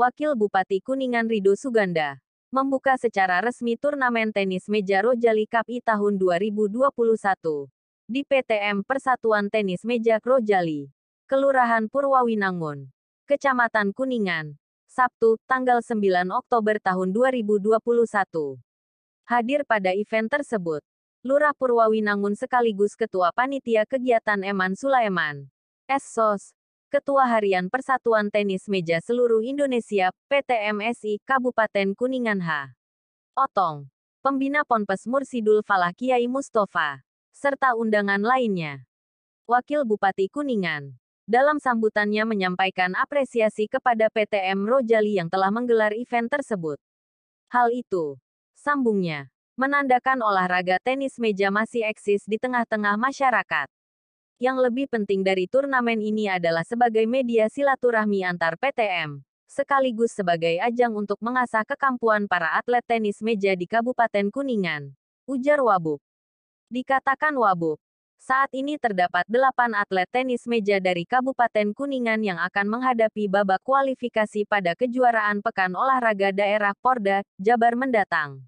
Wakil Bupati Kuningan Rido Suganda, membuka secara resmi turnamen tenis meja Rojali Cup I tahun 2021 di PTM Persatuan Tenis Meja Rojali, Kelurahan Purwawinangun, Kecamatan Kuningan, Sabtu, tanggal 9 Oktober tahun 2021. Hadir pada event tersebut, Lurah Purwawinangun sekaligus Ketua Panitia Kegiatan Eman Sulaiman, Esos, Ketua Harian Persatuan Tenis Meja Seluruh Indonesia, PTMSI, Kabupaten Kuningan H. Otong, Pembina Ponpes Mursidul Falah Kiai Mustafa, serta undangan lainnya. Wakil Bupati Kuningan, dalam sambutannya menyampaikan apresiasi kepada PTM Rojali yang telah menggelar event tersebut. Hal itu, sambungnya, menandakan olahraga tenis meja masih eksis di tengah-tengah masyarakat. Yang lebih penting dari turnamen ini adalah sebagai media silaturahmi antar PTM, sekaligus sebagai ajang untuk mengasah kekampuan para atlet tenis meja di Kabupaten Kuningan, ujar Wabuk. Dikatakan Wabuk, saat ini terdapat delapan atlet tenis meja dari Kabupaten Kuningan yang akan menghadapi babak kualifikasi pada kejuaraan Pekan Olahraga Daerah Porda, Jabar mendatang.